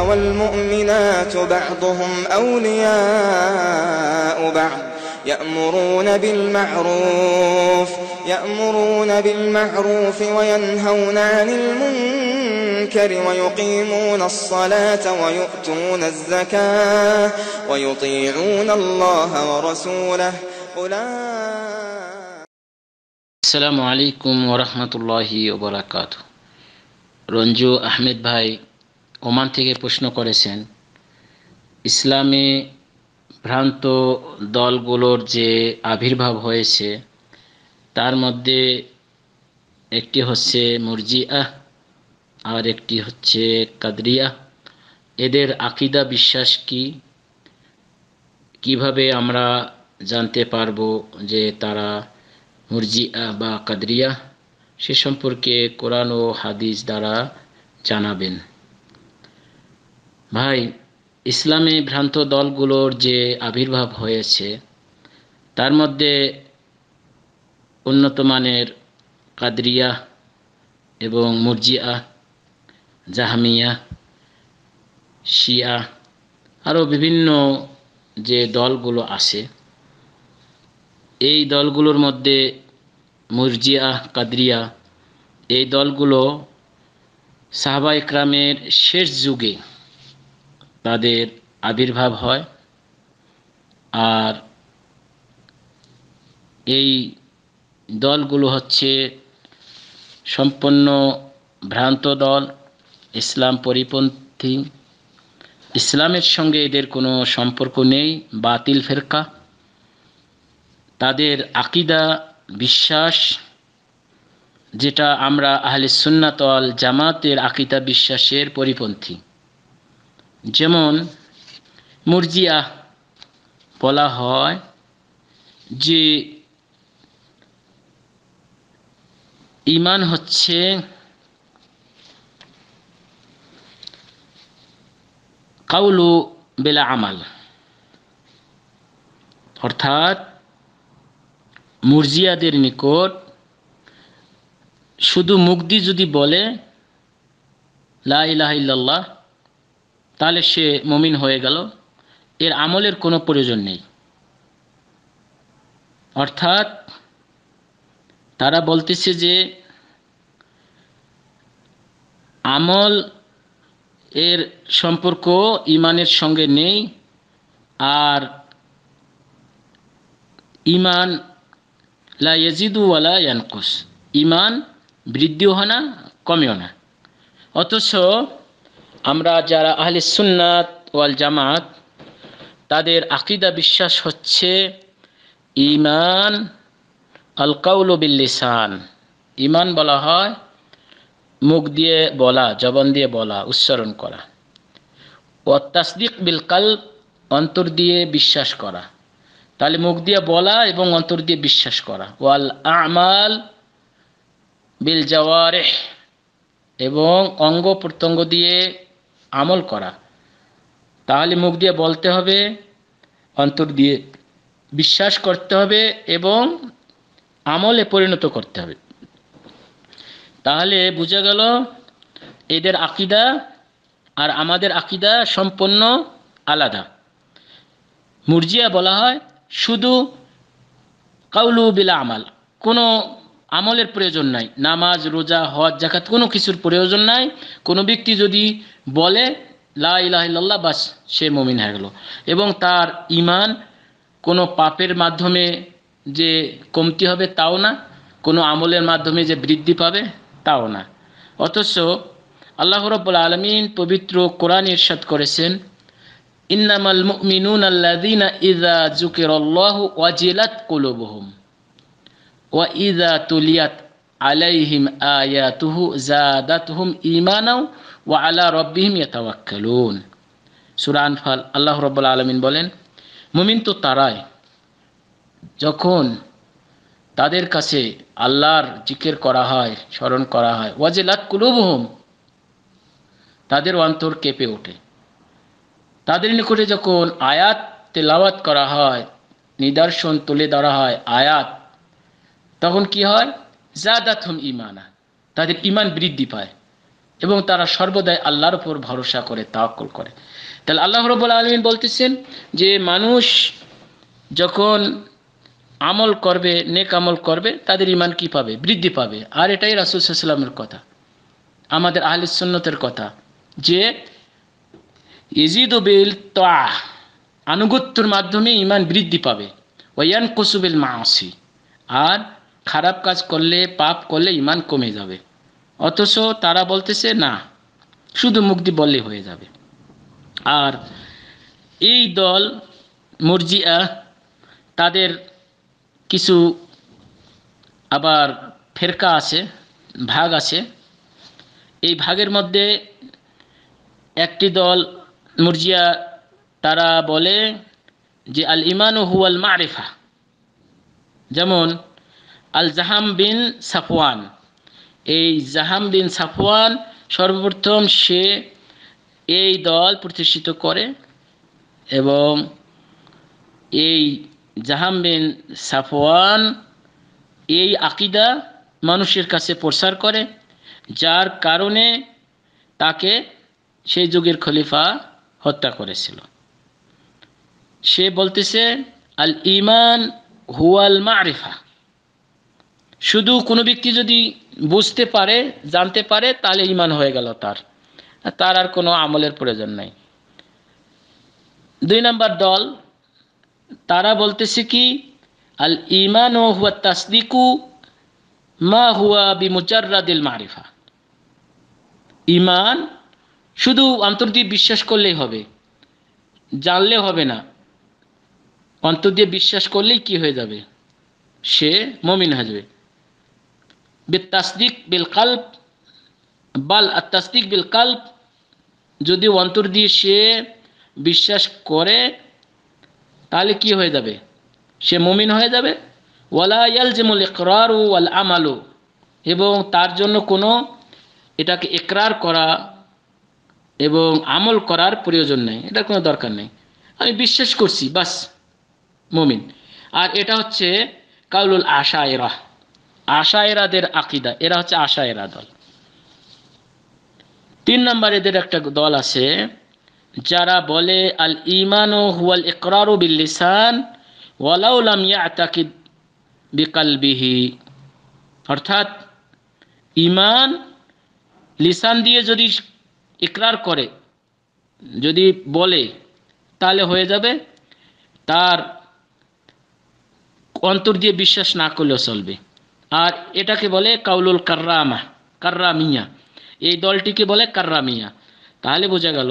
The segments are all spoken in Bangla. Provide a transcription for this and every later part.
والمؤمنات بعضهم أولياء بعض يأمرون بالمعروف يأمرون بالمعروف وينهون عن المنكر ويقيمون الصلاة ويؤتون الزكاة ويطيعون الله ورسوله أولئك السلام عليكم ورحمة الله وبركاته رنجو أحمد بهاي ওমান থেকে প্রশ্ন করেছেন ইসলামে ভ্রান্ত দলগুলোর যে আবির্ভাব হয়েছে তার মধ্যে একটি হচ্ছে মুরজিয়া আর একটি হচ্ছে কাদরিয়া এদের আকিদা বিশ্বাস কি কিভাবে আমরা জানতে পারব যে তারা মুরজিয়া বা কাদরিয়া সে সম্পর্কে কোরআন ও হাদিস দ্বারা জানাবেন ভাই ইসলামে ভ্রান্ত দলগুলোর যে আবির্ভাব হয়েছে তার মধ্যে উন্নত মানের কাদরিয়া এবং মুরজিয়া জাহামিয়া শিয়া আরও বিভিন্ন যে দলগুলো আছে এই দলগুলোর মধ্যে মুরজিয়া কাদরিয়া এই দলগুলো সাহবা ইকরামের শেষ যুগে তাদের আবির্ভাব হয় আর এই দলগুলো হচ্ছে সম্পূর্ণ ভ্রান্ত দল ইসলাম পরিপন্থী ইসলামের সঙ্গে এদের কোনো সম্পর্ক নেই বাতিল ফেরকা তাদের আকিদা বিশ্বাস যেটা আমরা আহলে সুন্নাতল জামাতের আকিদা বিশ্বাসের পরিপন্থী যেমন মুরজিয়া বলা হয় যে ইমান হচ্ছে কাউলু বেলা আমাল অর্থাৎ মুরজিয়াদের নিকট শুধু মুগ্ধি যদি বলে লাহ তাহলে সে মমিন হয়ে গেল এর আমলের কোনো প্রয়োজন নেই অর্থাৎ তারা বলতেছে যে আমল এর সম্পর্ক ইমানের সঙ্গে নেই আর ইমান লা ইমান বৃদ্ধিও হয় না কমেও না অথচ আমরা যারা আহলে সুন্নাত ওয়াল জামাত তাদের আকিদা বিশ্বাস হচ্ছে ইমান আল কাউল বিল্লিসান ইমান বলা হয় মুখ দিয়ে বলা জবন দিয়ে বলা উচ্চারণ করা ও তাসদিক বিল কাল অন্তর দিয়ে বিশ্বাস করা তাহলে মুখ দিয়ে বলা এবং অন্তর দিয়ে বিশ্বাস করা ওয়াল আমাল বিল জওয়ারেহ এবং অঙ্গ প্রত্যঙ্গ দিয়ে আমল করা তাহলে মুখ দিয়ে বলতে হবে অন্তর দিয়ে বিশ্বাস করতে হবে এবং আমলে পরিণত করতে হবে তাহলে বোঝা গেল এদের আকিদা আর আমাদের আকিদা সম্পূর্ণ আলাদা মুরজিয়া বলা হয় শুধু কাউলু বিলা আমাল কোনো আমলের প্রয়োজন নাই নামাজ রোজা হজ জাকাত কোনো কিছুর প্রয়োজন নাই কোনো ব্যক্তি যদি বলে লাহ ইলাহিল্লাহ বাস সে মমিন হয়ে গেল এবং তার ইমান কোনো পাপের মাধ্যমে যে কমতি হবে তাও না কোনো আমলের মাধ্যমে যে বৃদ্ধি পাবে তাও না অথচ আল্লাহ রব্বুল আলমিন পবিত্র কোরআন ইরশাদ করেছেন ইন্নামাল মুমিনুন আল্লাদিনা ইদা আল্লাহ ওয়াজিলাত কুলোবহম ওয়াইদা তুলিয়াত আলাইহিম আয়াতুহু জাদাতহুম ইমানাও ওয়া আলা রব্বিহিম ইয়াতাওয়াক্কালুন সূরা আনফাল আল্লাহ আলামিন বলেন মুমিন তো যখন তাদের কাছে আল্লাহর জিকের করা হয় স্মরণ করা হয় ওয়াজিলাত কুলুবহুম তাদের অন্তর কেঁপে ওঠে তাদের নিকটে যখন আয়াত তেলাওয়াত করা হয় নিদর্শন তুলে ধরা হয় আয়াত তখন কি হয় জাদাথম ইমানা তাদের ইমান বৃদ্ধি পায় এবং তারা সর্বদাই আল্লাহর উপর ভরসা করে তাওকল করে তাহলে আল্লাহ রবুল আলমিন বলতেছেন যে মানুষ যখন আমল করবে নেক আমল করবে তাদের ইমান কি পাবে বৃদ্ধি পাবে আর এটাই রাসুল সাল্লামের কথা আমাদের আহলে সন্ন্যতের কথা যে ইজিদ বিল তাহ আনুগত্যর মাধ্যমে ইমান বৃদ্ধি পাবে ওয়ান কসুবিল মাসি আর খারাপ কাজ করলে পাপ করলে ইমান কমে যাবে অথচ তারা বলতেছে না শুধু মুক্তি বললে হয়ে যাবে আর এই দল মর্জিয়া তাদের কিছু আবার ফেরকা আছে ভাগ আছে এই ভাগের মধ্যে একটি দল মুরজিয়া তারা বলে যে আল ইমান হুয়াল মারেফা যেমন আল জাহাম বিন সাফওয়ান এই জাহাম বিন সাফওয়ান সর্বপ্রথম সে এই দল প্রতিষ্ঠিত করে এবং এই জাহাম বিন সাফওয়ান এই আকিদা মানুষের কাছে প্রসার করে যার কারণে তাকে সেই যুগের খলিফা হত্যা করেছিল সে বলতেছে আল ইমান হুয়াল মারিফা শুধু কোনো ব্যক্তি যদি বুঝতে পারে জানতে পারে তাহলে ইমান হয়ে গেল তার তার আর কোনো আমলের প্রয়োজন নাই দুই নম্বর দল তারা বলতেছে কি আল ইমান ও হুয়া তাসদিকু মা হুয়া বিমুচাররাদিল মারিফা ইমান শুধু অন্তর দিয়ে বিশ্বাস করলেই হবে জানলে হবে না অন্তর দিয়ে বিশ্বাস করলেই কি হয়ে যাবে সে মমিন হয়ে যাবে বিতাসদিক বিল কাল্প বাল আত্মাস্তিক বিল কাল্প যদি অন্তর দিয়ে সে বিশ্বাস করে তাহলে কি হয়ে যাবে সে মমিন হয়ে যাবে ওয়ালা ইয়ালজিমুল ইকরার ওয়াল আমালো এবং তার জন্য কোনো এটাকে একরার করা এবং আমল করার প্রয়োজন নেই এটা কোনো দরকার নেই আমি বিশ্বাস করছি বাস মমিন আর এটা হচ্ছে কাউলুল আশা এরা আশা এরাদের আকিদা এরা হচ্ছে আশা এরা দল তিন নম্বর এদের একটা দল আছে যারা বলে আল ইমান ও হুয়াল ইকরারু বিল্লিসান ওয়ালাউলাম বিকাল বিহি অর্থাৎ ইমান লিসান দিয়ে যদি ইকরার করে যদি বলে তাহলে হয়ে যাবে তার অন্তর দিয়ে বিশ্বাস না করলেও চলবে আর এটাকে বলে কাউলুল কার্রামা কার্রামিয়া এই দলটিকে বলে কার্রামিয়া তাহলে বোঝা গেল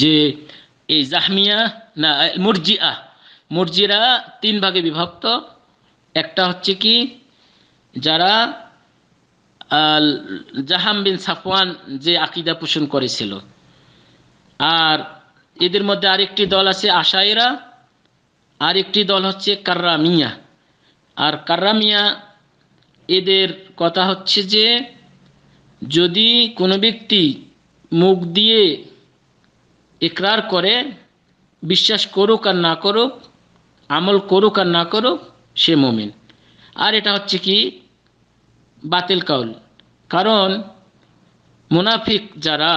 যে এই জাহমিয়া না মুরজিয়া মুরজিরা তিন ভাগে বিভক্ত একটা হচ্ছে কি যারা জাহাম বিন সাফওয়ান যে আকিদা পোষণ করেছিল আর এদের মধ্যে আরেকটি দল আছে আশায়রা আরেকটি দল হচ্ছে কার্রামিয়া আর কারামিয়া এদের কথা হচ্ছে যে যদি কোনো ব্যক্তি মুখ দিয়ে একরার করে বিশ্বাস করুক আর না করুক আমল করুক আর না করুক সে মমিন আর এটা হচ্ছে কি বাতিল কাউল কারণ মুনাফিক যারা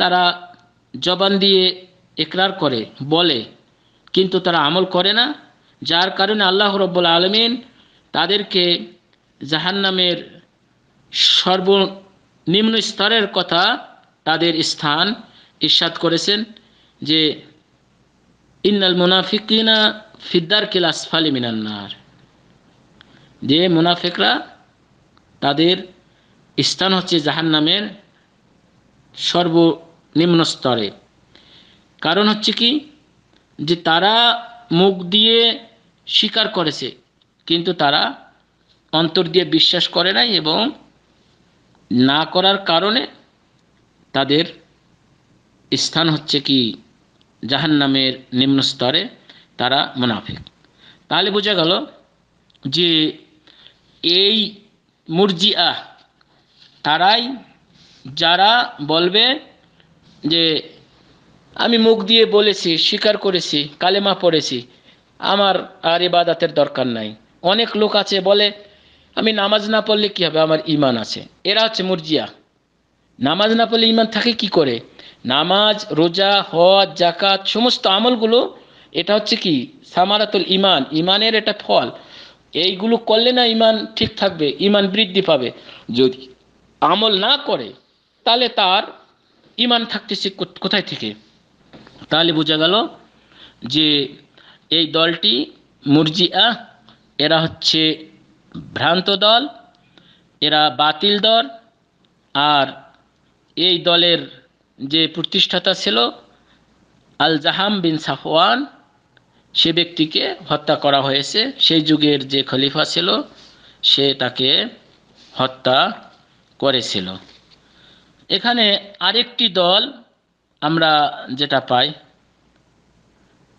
তারা জবান দিয়ে একরার করে বলে কিন্তু তারা আমল করে না যার কারণে আল্লাহ রব্বুল আলমিন তাদেরকে জাহান্নামের সর্বনিম্ন স্তরের কথা তাদের স্থান ইস্বাদ করেছেন যে ইন্নাল মুনাফিকিনা ফিদ্দার কিলাস ফালি মিনান্নার যে মুনাফিকরা তাদের স্থান হচ্ছে জাহান্নামের সর্বনিম্ন স্তরে কারণ হচ্ছে কি যে তারা মুখ দিয়ে স্বীকার করেছে কিন্তু তারা অন্তর দিয়ে বিশ্বাস করে নাই এবং না করার কারণে তাদের স্থান হচ্ছে কি জাহান নামের নিম্ন স্তরে তারা মুনাফিক তাহলে বোঝা গেল যে এই মুরজিয়া তারাই যারা বলবে যে আমি মুখ দিয়ে বলেছি স্বীকার করেছি কালেমা পড়েছি আমার আর ইবাদাতের দরকার নাই অনেক লোক আছে বলে আমি নামাজ না পড়লে কি হবে আমার ইমান আছে এরা হচ্ছে মুরজিয়া নামাজ না পড়লে ইমান থাকে কি করে নামাজ রোজা হজ জাকাত সমস্ত আমলগুলো এটা হচ্ছে কি সামারাতুল ইমান ইমানের এটা ফল এইগুলো করলে না ইমান ঠিক থাকবে ইমান বৃদ্ধি পাবে যদি আমল না করে তাহলে তার ইমান থাকতেছে কোথায় থেকে তাহলে বোঝা গেল যে এই দলটি আহ এরা হচ্ছে ভ্রান্ত দল এরা বাতিল দল আর এই দলের যে প্রতিষ্ঠাতা ছিল আল জাহাম বিন সাফওয়ান সে ব্যক্তিকে হত্যা করা হয়েছে সেই যুগের যে খলিফা ছিল সে তাকে হত্যা করেছিল এখানে আরেকটি দল আমরা যেটা পাই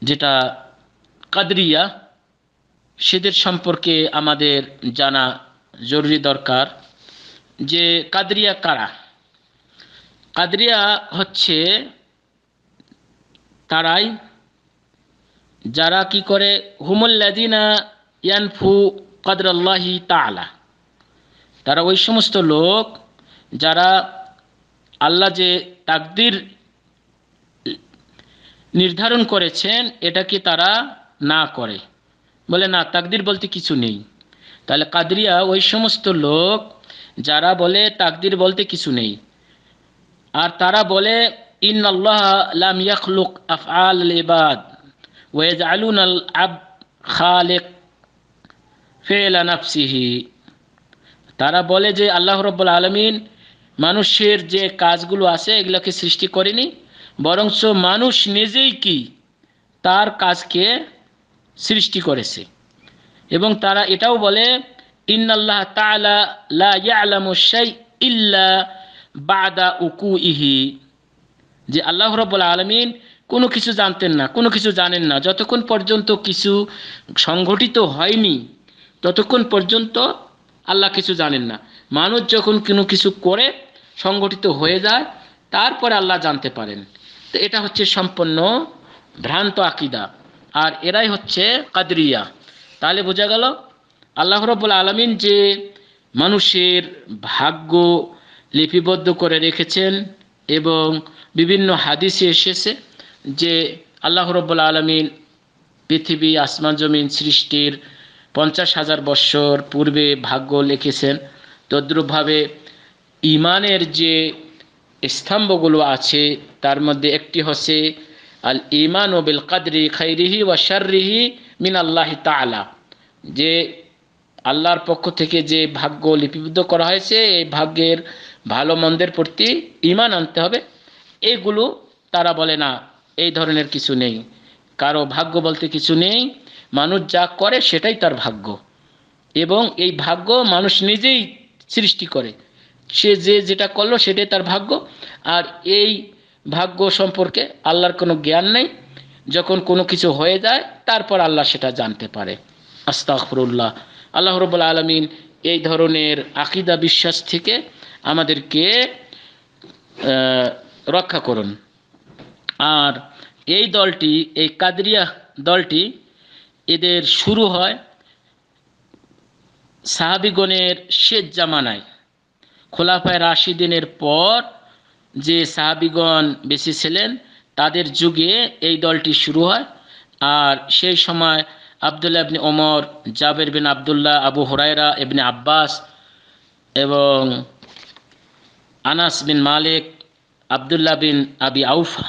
যেটা কাদরিয়া সেদের সম্পর্কে আমাদের জানা জরুরি দরকার যে কাদরিয়া কারা কাদরিয়া হচ্ছে তারাই যারা কি করে হুমুল্লাদিনা ইয়ানফু কাদরাল্লাহি তালা তারা ওই সমস্ত লোক যারা আল্লাহ যে তাকদির নির্ধারণ করেছেন এটাকে তারা না করে বলে না তাকদির বলতে কিছু নেই তাহলে কাদরিয়া ওই সমস্ত লোক যারা বলে তাকদির বলতে কিছু নেই আর তারা বলে ইন আল্লাহ লাম ইয়াখলুক আফআল ইবাদ ওয়াজ আলুন আল আব খালেক ফেলা নাফসিহি তারা বলে যে আল্লাহ রব্বুল আলমিন মানুষের যে কাজগুলো আছে এগুলোকে সৃষ্টি করেনি বরংচ মানুষ নিজেই কি তার কাজকে সৃষ্টি করেছে এবং তারা এটাও বলে ইন্নাল্লাহ লা ইল্লা বাদা উকু ইহি যে আল্লাহ রব্বুল আলমিন কোনো কিছু জানতেন না কোনো কিছু জানেন না যতক্ষণ পর্যন্ত কিছু সংঘটিত হয়নি ততক্ষণ পর্যন্ত আল্লাহ কিছু জানেন না মানুষ যখন কোনো কিছু করে সংগঠিত হয়ে যায় তারপরে আল্লাহ জানতে পারেন তো এটা হচ্ছে সম্পন্ন ভ্রান্ত আকিদা আর এরাই হচ্ছে কাদরিয়া তাহলে বোঝা গেল আল্লাহ রব্বুল আলমিন যে মানুষের ভাগ্য লিপিবদ্ধ করে রেখেছেন এবং বিভিন্ন হাদিসে এসেছে যে আল্লাহ রব্বুল আলমিন পৃথিবী আসমান জমিন সৃষ্টির পঞ্চাশ হাজার বৎসর পূর্বে ভাগ্য লিখেছেন তদ্রুপভাবে ইমানের যে স্তম্ভগুলো আছে তার মধ্যে একটি হচ্ছে আল ইমান ও বিল কাদরি খাইরিহি ওয়া শাররিহি মিন আল্লাহ তালা যে আল্লাহর পক্ষ থেকে যে ভাগ্য লিপিবদ্ধ করা হয়েছে এই ভাগ্যের ভালো মন্দের প্রতি ইমান আনতে হবে এগুলো তারা বলে না এই ধরনের কিছু নেই কারো ভাগ্য বলতে কিছু নেই মানুষ যা করে সেটাই তার ভাগ্য এবং এই ভাগ্য মানুষ নিজেই সৃষ্টি করে সে যে যেটা করলো সেটাই তার ভাগ্য আর এই ভাগ্য সম্পর্কে আল্লাহর কোনো জ্ঞান নেই যখন কোনো কিছু হয়ে যায় তারপর আল্লাহ সেটা জানতে পারে আস্তাকফরুল্লাহ আল্লাহ রবুল আলমিন এই ধরনের আকিদা বিশ্বাস থেকে আমাদেরকে রক্ষা করুন আর এই দলটি এই কাদরিয়া দলটি এদের শুরু হয় সাহাবিগণের শেষ জামানায় খোলাফায় রাশিদিনের পর যে সাহাবিগণ বেশি ছিলেন তাদের যুগে এই দলটি শুরু হয় আর সেই সময় আবদুল্লাহ ইবনে ওমর জাবের বিন আবদুল্লাহ আবু হরাইরা ইবনে আব্বাস এবং আনাস বিন মালিক আবদুল্লাহ বিন আবি আউফা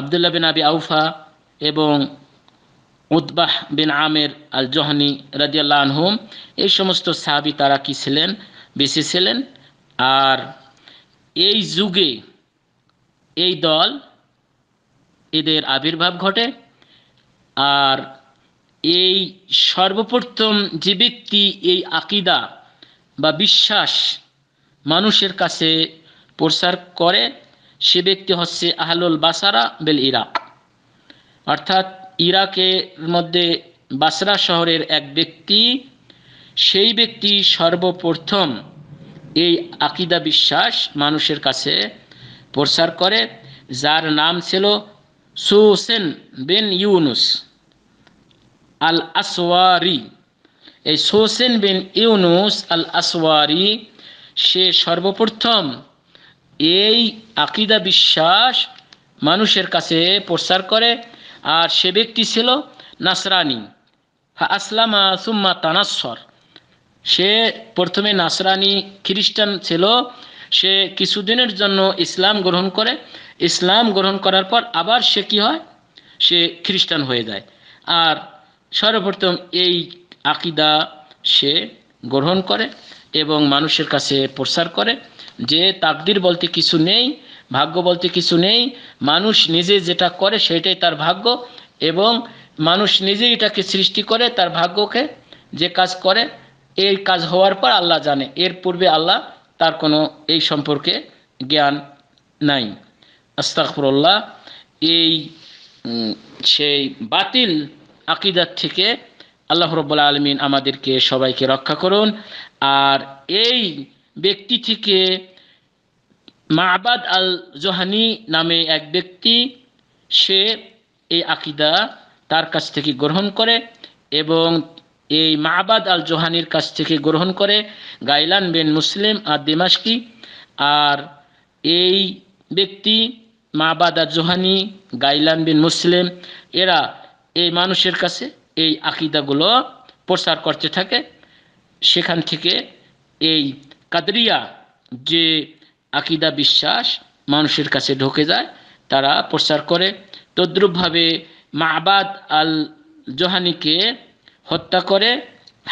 আবদুল্লাহ বিন আবি আউফা এবং উদ্বাহ বিন আমের আল জহানি রাজিয়াল্লাহ আনহুম এই সমস্ত সাহাবি তারা কি ছিলেন বেশি ছিলেন আর এই যুগে এই দল এদের আবির্ভাব ঘটে আর এই সর্বপ্রথম যে ব্যক্তি এই আকিদা বা বিশ্বাস মানুষের কাছে প্রসার করে সে ব্যক্তি হচ্ছে আহলুল বাসারা বেল ইরাক অর্থাৎ ইরাকের মধ্যে বাসরা শহরের এক ব্যক্তি সেই ব্যক্তি সর্বপ্রথম এই আকিদা বিশ্বাস মানুষের কাছে প্রচার করে যার নাম ছিল সুসেন বিন ইউনুস আল আসওয়ারি এই সোসেন বিন ইউনুস আল আসওয়ারি সে সর্বপ্রথম এই আকিদা বিশ্বাস মানুষের কাছে প্রচার করে আর সে ব্যক্তি ছিল নাসরানি আসলামা সুম্মা তানাস্বর সে প্রথমে নাসরানি খ্রিস্টান ছিল সে কিছুদিনের জন্য ইসলাম গ্রহণ করে ইসলাম গ্রহণ করার পর আবার সে কি হয় সে খ্রিস্টান হয়ে যায় আর সর্বপ্রথম এই আকিদা সে গ্রহণ করে এবং মানুষের কাছে প্রসার করে যে তাকদির বলতে কিছু নেই ভাগ্য বলতে কিছু নেই মানুষ নিজে যেটা করে সেটাই তার ভাগ্য এবং মানুষ নিজেই এটাকে সৃষ্টি করে তার ভাগ্যকে যে কাজ করে এই কাজ হওয়ার পর আল্লাহ জানে এর পূর্বে আল্লাহ তার কোনো এই সম্পর্কে জ্ঞান নাই আস্তাকুরল্লাহ এই সেই বাতিল আকিদার থেকে আল্লাহ রব্বুল আলমিন আমাদেরকে সবাইকে রক্ষা করুন আর এই ব্যক্তি থেকে মাবাদ আল জোহানি নামে এক ব্যক্তি সে এই আকিদা তার কাছ থেকে গ্রহণ করে এবং এই মাহবাদ আল জোহানির কাছ থেকে গ্রহণ করে গাইলান বিন মুসলিম আর দিমাসকি আর এই ব্যক্তি মাহবাদ আল জোহানি গাইলান বিন মুসলিম এরা এই মানুষের কাছে এই আকিদাগুলো প্রচার করতে থাকে সেখান থেকে এই কাদরিয়া যে আকিদা বিশ্বাস মানুষের কাছে ঢোকে যায় তারা প্রচার করে তদ্রুপভাবে মাহবাদ আল জোহানিকে হত্যা করে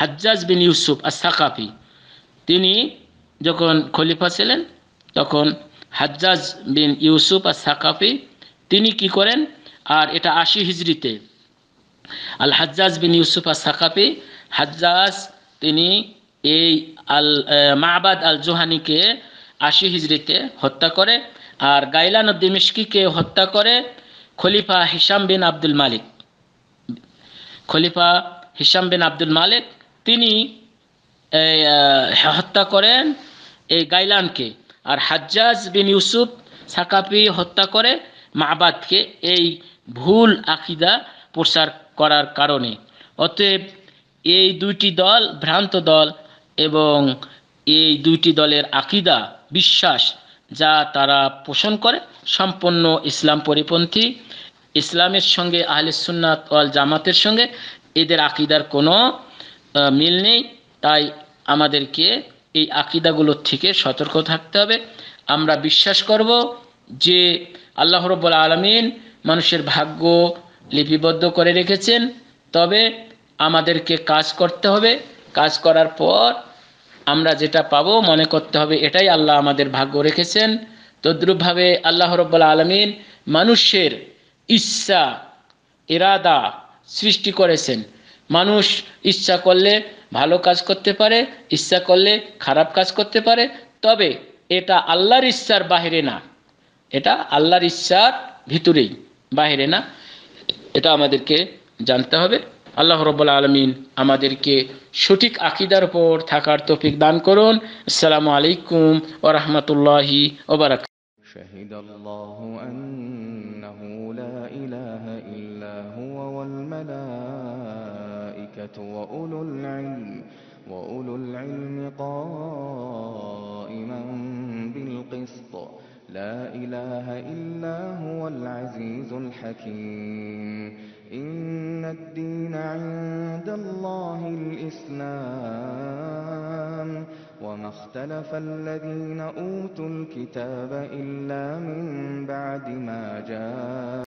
হাজ্জাজ বিন ইউসুফ আর সাকাফি তিনি যখন খলিফা ছিলেন তখন হাজ্জাজ বিন ইউসুফ আর সাকাফি তিনি কি করেন আর এটা আশি হিজড়িতে আল হাজ্জাজ বিন ইউসুফ আর সাকাফি হাজ্জাজ তিনি এই আল মাহবাদ আল জোহানিকে আশি হিজড়িতে হত্যা করে আর গাইলান মিশকিকে হত্যা করে খলিফা হিসাম বিন আব্দুল মালিক খলিফা হিসাম বিন আব্দুল মালিক তিনি হত্যা করেন এই গাইলানকে আর হাজ্জাজ বিন ইউসুফ সাকাপি হত্যা করে মাহবাদকে এই ভুল আকিদা প্রসার করার কারণে অতএব এই দুইটি দল ভ্রান্ত দল এবং এই দুইটি দলের আকিদা বিশ্বাস যা তারা পোষণ করে সম্পূর্ণ ইসলাম পরিপন্থী ইসলামের সঙ্গে আহলে সুন্নাত ওয়াল জামাতের সঙ্গে এদের আকিদার কোনো মিল নেই তাই আমাদেরকে এই আকিদাগুলোর থেকে সতর্ক থাকতে হবে আমরা বিশ্বাস করব যে আল্লাহ রব্বুল আলমিন মানুষের ভাগ্য লিপিবদ্ধ করে রেখেছেন তবে আমাদেরকে কাজ করতে হবে কাজ করার পর আমরা যেটা পাবো মনে করতে হবে এটাই আল্লাহ আমাদের ভাগ্য রেখেছেন তদ্রুপভাবে আল্লাহ রব্বুল আলমিন মানুষের ইচ্ছা ইরাদা সৃষ্টি করেছেন মানুষ ইচ্ছা করলে ভালো কাজ করতে পারে ইচ্ছা করলে খারাপ কাজ করতে পারে তবে এটা আল্লাহর ইচ্ছার বাহিরে না এটা আল্লাহর ইচ্ছার ভিতরেই বাহিরে না এটা আমাদেরকে জানতে হবে আল্লাহ রব্বুল আলমিন আমাদেরকে সঠিক আকিদার উপর থাকার তফিক দান করুন আসসালামু আলাইকুম ও রহমতুল্লাহি ওবরাক الْمَلَائِكَةُ وأولو العلم قائما بالقسط لا إله إلا هو العزيز الحكيم إن الدين عند الله الإسلام وما اختلف الذين أوتوا الكتاب إلا من بعد ما جاءوا